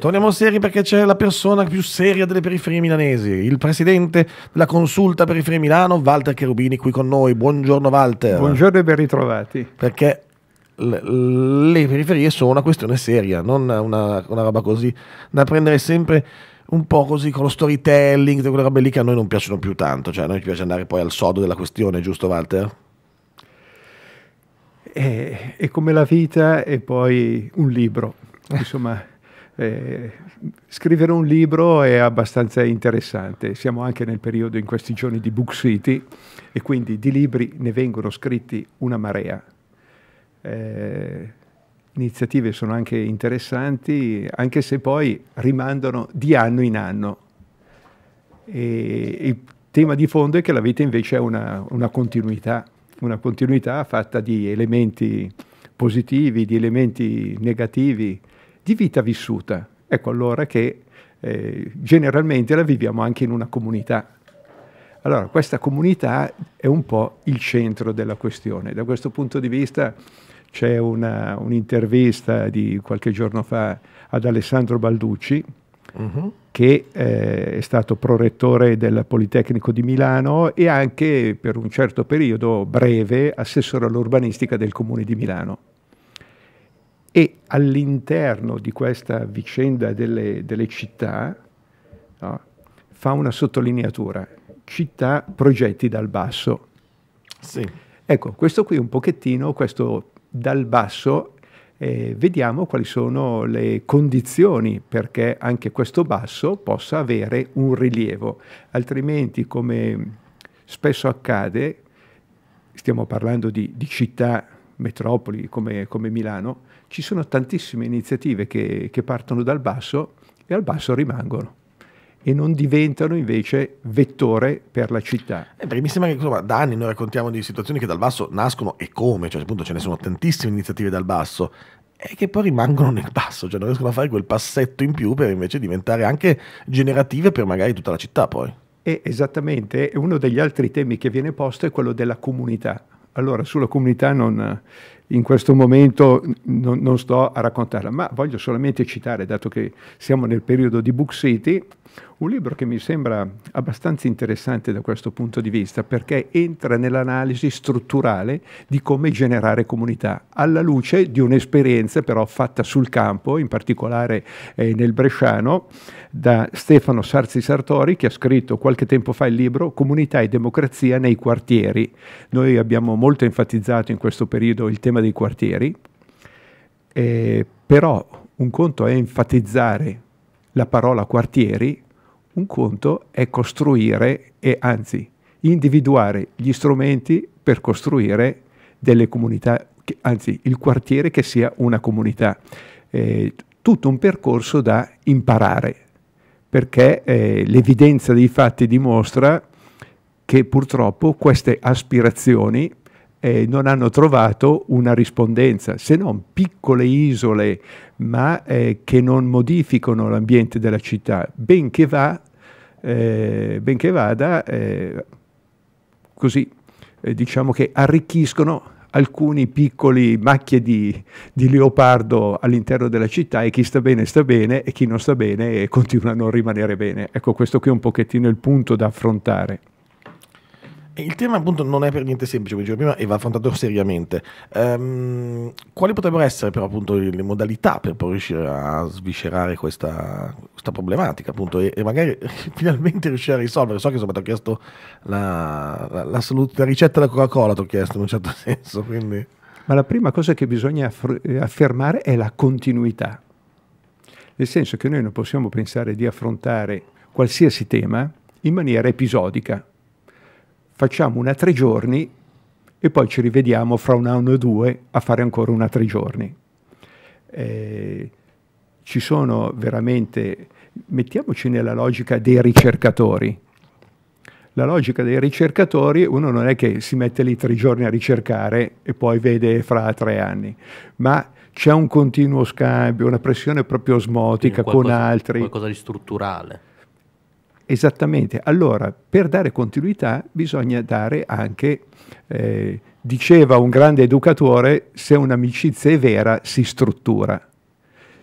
Torniamo seri perché c'è la persona più seria delle periferie milanesi, il presidente della consulta periferie Milano, Walter Cherubini, qui con noi. Buongiorno Walter. Buongiorno e ben ritrovati. Perché le periferie sono una questione seria, non una, una, roba così da prendere sempre un po' così con lo storytelling, quelle robe lì che a noi non piacciono più tanto, cioè a noi piace andare poi al sodo della questione, giusto Walter? Eh, è come la vita e poi un libro, insomma eh, scrivere un libro è abbastanza interessante. Siamo anche nel periodo in questi giorni di Book City e quindi di libri ne vengono scritti una marea. Eh, iniziative sono anche interessanti, anche se poi rimandano di anno in anno. E il tema di fondo è che la vita invece è una, una continuità, una continuità fatta di elementi positivi, di elementi negativi, di vita vissuta. Ecco allora che eh, generalmente la viviamo anche in una comunità. Allora, questa comunità è un po' il centro della questione. Da questo punto di vista c'è un'intervista di qualche giorno fa ad Alessandro Balducci, uh mm-hmm. -huh. che eh, è stato prorettore del Politecnico di Milano e anche per un certo periodo breve assessore all'urbanistica del Comune di Milano e all'interno di questa vicenda delle, delle città no, fa una sottolineatura, città progetti dal basso. Sì. Ecco, questo qui un pochettino, questo dal basso, eh, vediamo quali sono le condizioni perché anche questo basso possa avere un rilievo, altrimenti come spesso accade, stiamo parlando di, di città metropoli come, come Milano, ci sono tantissime iniziative che, che partono dal basso e al basso rimangono e non diventano invece vettore per la città. Eh, perché mi sembra che insomma, da anni noi raccontiamo di situazioni che dal basso nascono e come, cioè appunto ce ne sono tantissime iniziative dal basso e che poi rimangono nel basso, cioè non riescono a fare quel passetto in più per invece diventare anche generative per magari tutta la città poi. E esattamente, uno degli altri temi che viene posto è quello della comunità. Allora, sulla comunità non, in questo momento non, non, sto a raccontarla, ma voglio solamente citare, dato che siamo nel periodo di Book City, un libro che mi sembra abbastanza interessante da questo punto di vista, perché entra nell'analisi strutturale di come generare comunità, alla luce di un'esperienza però fatta sul campo, in particolare eh, nel Bresciano, da Stefano Sarzi Sartori, che ha scritto qualche tempo fa il libro Comunità e democrazia nei quartieri. Noi abbiamo molto enfatizzato in questo periodo il tema problema dei quartieri, eh, però un conto è enfatizzare la parola quartieri, un conto è costruire e anzi individuare gli strumenti per costruire delle comunità, anzi il quartiere che sia una comunità. Eh, tutto un percorso da imparare, perché eh, l'evidenza dei fatti dimostra che purtroppo queste aspirazioni eh, non hanno trovato una rispondenza, se non piccole isole, ma eh, che non modificano l'ambiente della città, benché, va, eh, ben che vada eh, così, eh, diciamo che arricchiscono alcuni piccoli macchie di, di, leopardo all'interno della città e chi sta bene sta bene e chi non sta bene continua a non rimanere bene. Ecco, questo qui è un pochettino il punto da affrontare. Il tema appunto non è per niente semplice, come dicevo prima, e va affrontato seriamente. Um, quali potrebbero essere però appunto le modalità per poi riuscire a sviscerare questa, questa problematica appunto e, e, magari finalmente riuscire a risolvere? So che insomma ti ho chiesto la, la, la, salute, la ricetta della Coca-Cola, ti ho chiesto in un certo senso. Quindi... Ma la prima cosa che bisogna aff- eh, affermare è la continuità. Nel senso che noi non possiamo pensare di affrontare qualsiasi tema in maniera episodica facciamo una tre giorni e poi ci rivediamo fra un anno o due a fare ancora una tre giorni. Eh, ci sono veramente, mettiamoci nella logica dei ricercatori. La logica dei ricercatori, uno non è che si mette lì tre giorni a ricercare e poi vede fra tre anni, ma c'è un continuo scambio, una pressione proprio osmotica qualcosa, con altri. Qualcosa di strutturale. Esattamente, allora per dare continuità bisogna dare anche, eh, diceva un grande educatore, se un'amicizia è vera si struttura.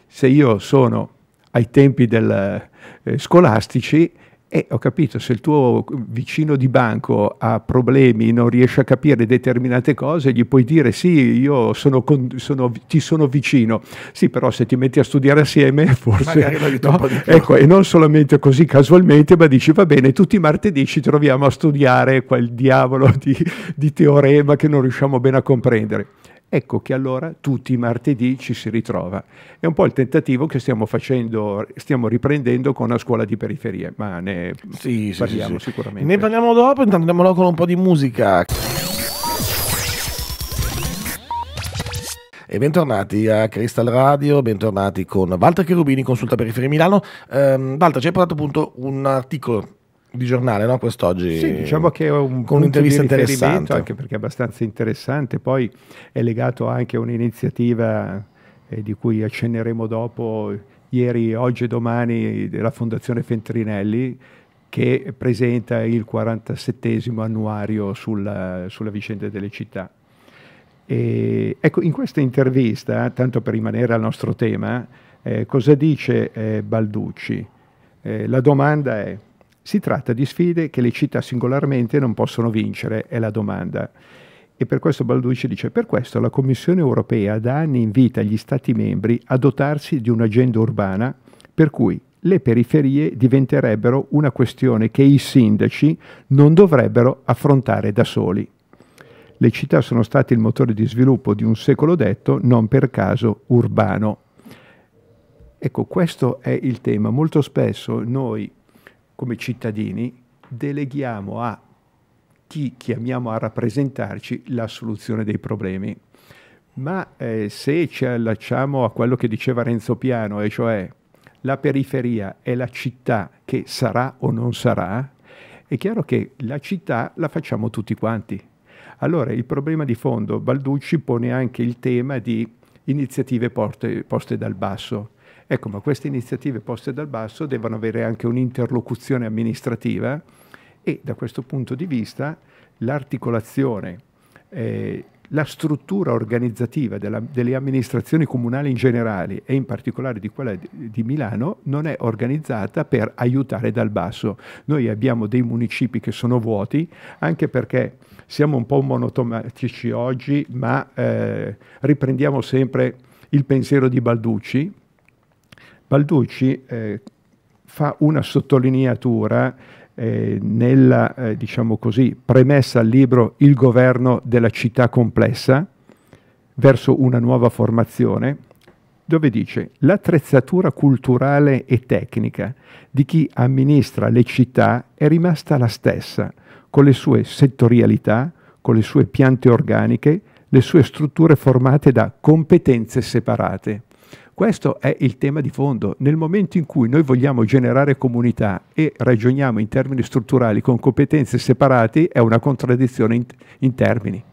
Se io sono ai tempi del, eh, scolastici e ho capito, se il tuo vicino di banco ha problemi, non riesce a capire determinate cose, gli puoi dire sì, io sono con, sono, ti sono vicino. Sì, però se ti metti a studiare assieme, forse... No? Ecco, e non solamente così casualmente, ma dici va bene, tutti i martedì ci troviamo a studiare quel diavolo di, di teorema che non riusciamo bene a comprendere. Ecco che allora tutti i martedì ci si ritrova. È un po' il tentativo che stiamo facendo, stiamo riprendendo con la scuola di periferie, ma ne sì, parliamo sì, sì, sicuramente. Ne parliamo dopo, intanto andiamo con un po' di musica. E bentornati a Crystal Radio, bentornati con Walter Cherubini, consulta periferia Milano. Um, Walter ci hai portato appunto un articolo di giornale, no? Quest'oggi. Sì, diciamo che è un con un'intervista interessante. Anche perché è abbastanza interessante, poi è legato anche a un'iniziativa eh, di cui accenneremo dopo, ieri, oggi e domani, della Fondazione Fentrinelli che presenta il 47 annuario sulla, sulla vicenda delle città. E, ecco, in questa intervista, tanto per rimanere al nostro tema, eh, cosa dice eh, Balducci? Eh, la domanda è si tratta di sfide che le città singolarmente non possono vincere, è la domanda. E per questo Balducci dice, per questo la Commissione europea da anni invita gli Stati membri a dotarsi di un'agenda urbana per cui le periferie diventerebbero una questione che i sindaci non dovrebbero affrontare da soli. Le città sono state il motore di sviluppo di un secolo detto, non per caso urbano. Ecco, questo è il tema. Molto spesso noi come cittadini deleghiamo a chi chiamiamo a rappresentarci la soluzione dei problemi. Ma eh, se ci allacciamo a quello che diceva Renzo Piano, e cioè la periferia è la città che sarà o non sarà, è chiaro che la città la facciamo tutti quanti. Allora il problema di fondo, Balducci pone anche il tema di iniziative porte, poste dal basso. Ecco, ma queste iniziative poste dal basso devono avere anche un'interlocuzione amministrativa e da questo punto di vista l'articolazione, eh, la struttura organizzativa della, delle amministrazioni comunali in generale e in particolare di quella di, di, Milano non è organizzata per aiutare dal basso. Noi abbiamo dei municipi che sono vuoti anche perché siamo un po' monotomatici oggi, ma eh, riprendiamo sempre il pensiero di Balducci Balducci eh, fa una sottolineatura eh, nella eh, diciamo così, premessa al libro Il governo della città complessa verso una nuova formazione, dove dice l'attrezzatura culturale e tecnica di chi amministra le città è rimasta la stessa, con le sue settorialità, con le sue piante organiche, le sue strutture formate da competenze separate. Questo è il tema di fondo. Nel momento in cui noi vogliamo generare comunità e ragioniamo in termini strutturali con competenze separate, è una contraddizione in, in termini.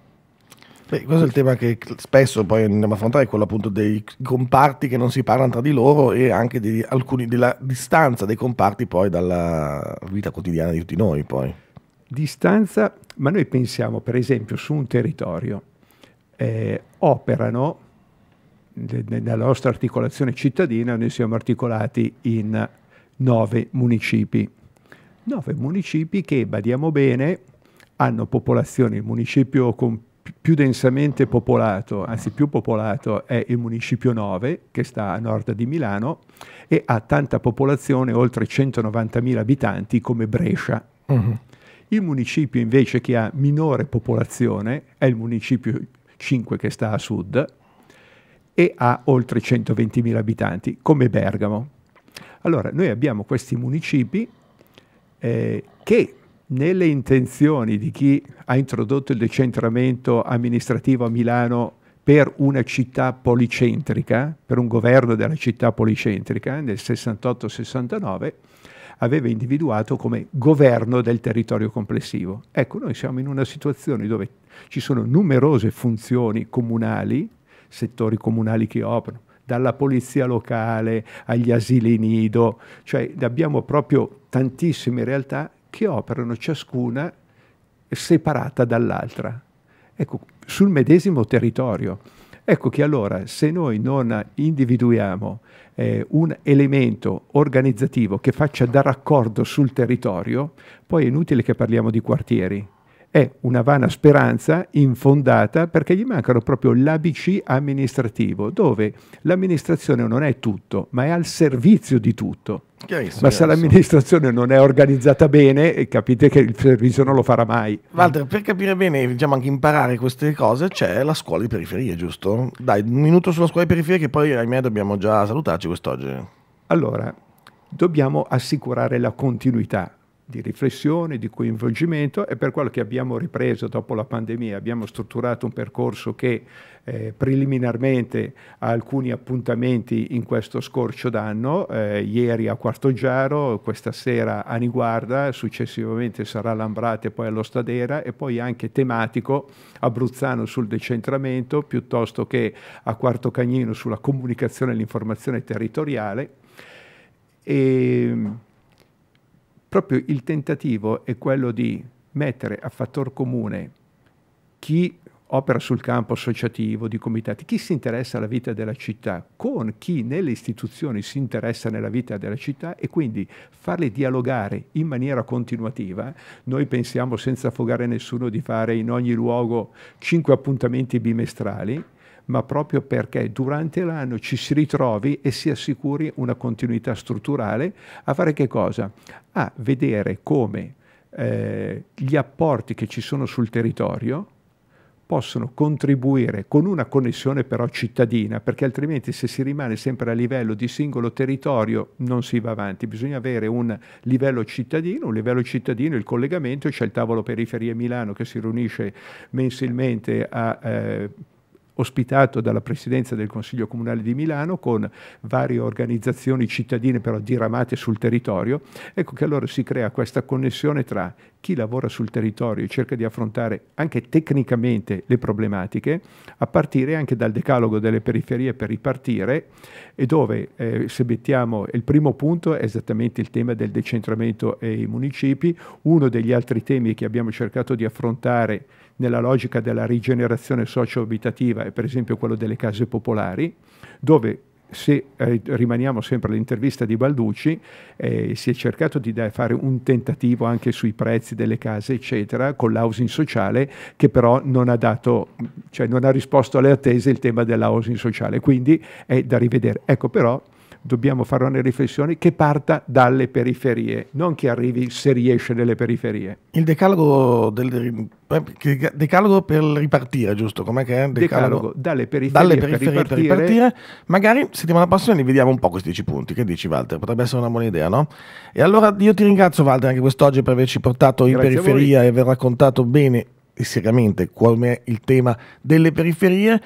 Beh, questo è il tema che spesso poi andiamo a affrontare, quello appunto dei comparti che non si parlano tra di loro e anche di alcuni, della distanza dei comparti poi dalla vita quotidiana di tutti noi. Poi. Distanza, ma noi pensiamo per esempio su un territorio, eh, operano nella nostra articolazione cittadina noi siamo articolati in nove municipi. Nove municipi che, badiamo bene, hanno popolazioni. Il municipio con più densamente popolato, anzi più popolato, è il municipio 9, che sta a nord di Milano, e ha tanta popolazione, oltre 190.000 abitanti, come Brescia. Uh-huh. Il municipio invece che ha minore popolazione è il municipio 5 che sta a sud, e ha oltre 120.000 abitanti, come Bergamo. Allora, noi abbiamo questi municipi eh, che nelle intenzioni di chi ha introdotto il decentramento amministrativo a Milano per una città policentrica, per un governo della città policentrica nel 68-69, aveva individuato come governo del territorio complessivo. Ecco, noi siamo in una situazione dove ci sono numerose funzioni comunali settori comunali che operano, dalla polizia locale agli asili nido, cioè abbiamo proprio tantissime realtà che operano ciascuna separata dall'altra, ecco, sul medesimo territorio. Ecco che allora se noi non individuiamo eh, un elemento organizzativo che faccia da raccordo sul territorio, poi è inutile che parliamo di quartieri, è una vana speranza infondata perché gli mancano proprio l'ABC amministrativo, dove l'amministrazione non è tutto, ma è al servizio di tutto. Ma se l'amministrazione non è organizzata bene, eh, capite che il servizio non lo farà mai. Walter, per capire bene, diciamo anche imparare queste cose, c'è la scuola di periferia, giusto? Dai, un minuto sulla scuola di periferia che poi, ahimè, dobbiamo già salutarci quest'oggi. Allora, dobbiamo assicurare la continuità di riflessione, di coinvolgimento e per quello che abbiamo ripreso dopo la pandemia, abbiamo strutturato un percorso che eh, preliminarmente ha alcuni appuntamenti in questo scorcio d'anno, eh, ieri a Quarto Giaro, questa sera a Niguarda, successivamente sarà a Lambrate poi allo Stadera e poi anche tematico Abruzzano sul decentramento piuttosto che a Quarto Cagnino sulla comunicazione e l'informazione territoriale. E, proprio il tentativo è quello di mettere a fattor comune chi opera sul campo associativo, di comitati, chi si interessa alla vita della città, con chi nelle istituzioni si interessa nella vita della città e quindi farli dialogare in maniera continuativa. Noi pensiamo senza affogare nessuno di fare in ogni luogo cinque appuntamenti bimestrali, ma proprio perché durante l'anno ci si ritrovi e si assicuri una continuità strutturale a fare che cosa? A vedere come eh, gli apporti che ci sono sul territorio possono contribuire con una connessione però cittadina, perché altrimenti se si rimane sempre a livello di singolo territorio non si va avanti, bisogna avere un livello cittadino, un livello cittadino, il collegamento, c'è il tavolo periferie Milano che si riunisce mensilmente a... Eh, ospitato dalla Presidenza del Consiglio Comunale di Milano con varie organizzazioni cittadine però diramate sul territorio, ecco che allora si crea questa connessione tra chi lavora sul territorio e cerca di affrontare anche tecnicamente le problematiche, a partire anche dal decalogo delle periferie per ripartire, e dove eh, se mettiamo il primo punto è esattamente il tema del decentramento e eh, i municipi, uno degli altri temi che abbiamo cercato di affrontare nella logica della rigenerazione socio-abitativa e per esempio quello delle case popolari, dove se eh, rimaniamo sempre all'intervista di Balducci, eh, si è cercato di fare un tentativo anche sui prezzi delle case, eccetera, con l'housing sociale, che però non ha, dato, cioè non ha risposto alle attese il tema dell'housing sociale, quindi è da rivedere. Ecco, però dobbiamo fare una riflessione che parta dalle periferie, non che arrivi se riesce nelle periferie. Il decalogo, del, eh, decalogo per ripartire, giusto? Com'è che è? Decalogo, decalogo dalle periferie, dalle periferie per, ripartire. per, ripartire. Magari settimana prossima li vediamo un po' questi 10 punti. Che dici Walter? Potrebbe essere una buona idea, no? E allora io ti ringrazio Walter anche quest'oggi per averci portato Grazie in periferia e aver raccontato bene e seriamente come è il tema delle periferie.